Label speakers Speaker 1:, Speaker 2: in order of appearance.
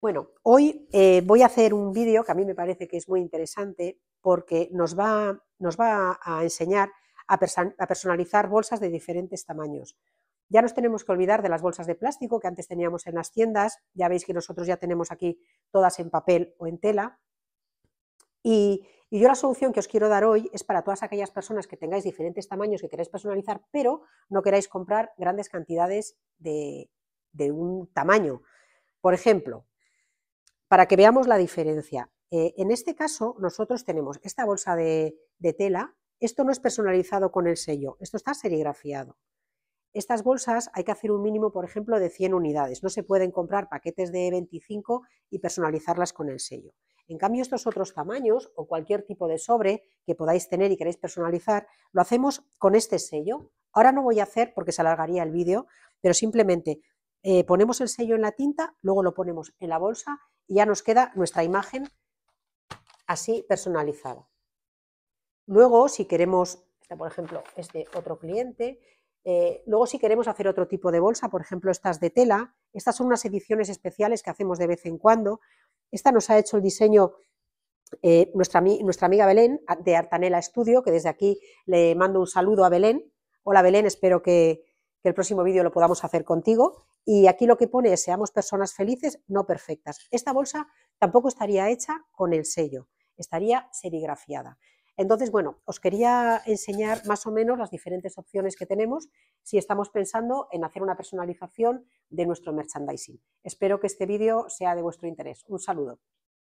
Speaker 1: Bueno, hoy eh, voy a hacer un vídeo que a mí me parece que es muy interesante porque nos va, a enseñar a, personalizar bolsas de diferentes tamaños. Ya nos tenemos que olvidar de las bolsas de plástico que antes teníamos en las tiendas, ya veis que nosotros ya tenemos aquí todas en papel o en tela. Y, yo la solución que os quiero dar hoy es para todas aquellas personas que tengáis diferentes tamaños que queráis personalizar, pero no queráis comprar grandes cantidades de un tamaño. Por ejemplo, para que veamos la diferencia. Eh, en este caso, nosotros tenemos esta bolsa de, tela, esto no es personalizado con el sello, esto está serigrafiado. Estas bolsas hay que hacer un mínimo, por ejemplo, de 100 unidades. No se pueden comprar paquetes de 25 y personalizarlas con el sello. En cambio, estos otros tamaños o cualquier tipo de sobre que podáis tener y queréis personalizar, lo hacemos con este sello. Ahora no voy a hacer porque se alargaría el vídeo, pero simplemente eh, ponemos el sello en la tinta, luego lo ponemos en la bolsa ya nos queda nuestra imagen así personalizada. Luego, si queremos, por ejemplo este otro cliente, eh, luego si queremos hacer otro tipo de bolsa, por ejemplo estas de tela, estas son unas ediciones especiales que hacemos de vez en cuando. Esta nos ha hecho el diseño eh, nuestra, nuestra amiga Belén de Artanela Studio, que desde aquí le mando un saludo a Belén. Hola Belén, espero que, que el próximo vídeo lo podamos hacer contigo. Y aquí lo que pone es, seamos personas felices, no perfectas. Esta bolsa tampoco estaría hecha con el sello, estaría serigrafiada. Entonces, bueno, os quería enseñar más o menos las diferentes opciones que tenemos si estamos pensando en hacer una personalización de nuestro merchandising. Espero que este vídeo sea de vuestro interés. Un saludo.